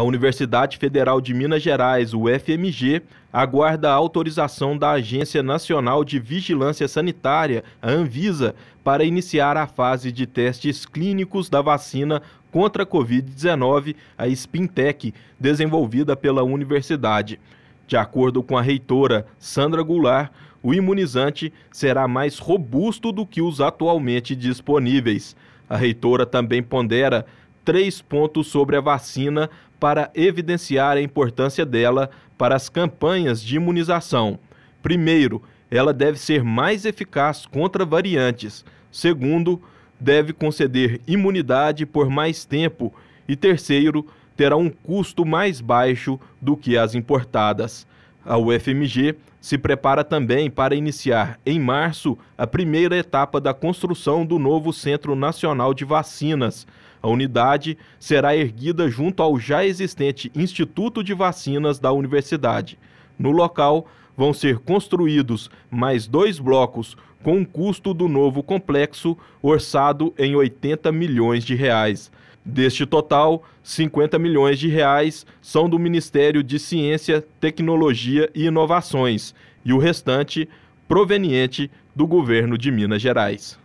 A Universidade Federal de Minas Gerais, o FMG, aguarda a autorização da Agência Nacional de Vigilância Sanitária, a Anvisa, para iniciar a fase de testes clínicos da vacina contra a Covid-19, a Spintec, desenvolvida pela universidade. De acordo com a reitora Sandra Goulart, o imunizante será mais robusto do que os atualmente disponíveis. A reitora também pondera três pontos sobre a vacina para evidenciar a importância dela para as campanhas de imunização. Primeiro, ela deve ser mais eficaz contra variantes. Segundo, deve conceder imunidade por mais tempo. E terceiro, terá um custo mais baixo do que as importadas. A UFMG se prepara também para iniciar, em março, a primeira etapa da construção do novo Centro Nacional de Vacinas. A unidade será erguida junto ao já existente Instituto de Vacinas da Universidade. No local, vão ser construídos mais dois blocos com o custo do novo complexo orçado em 80 milhões de reais. Deste total, 50 milhões de reais são do Ministério de Ciência, Tecnologia e Inovações e o restante proveniente do governo de Minas Gerais.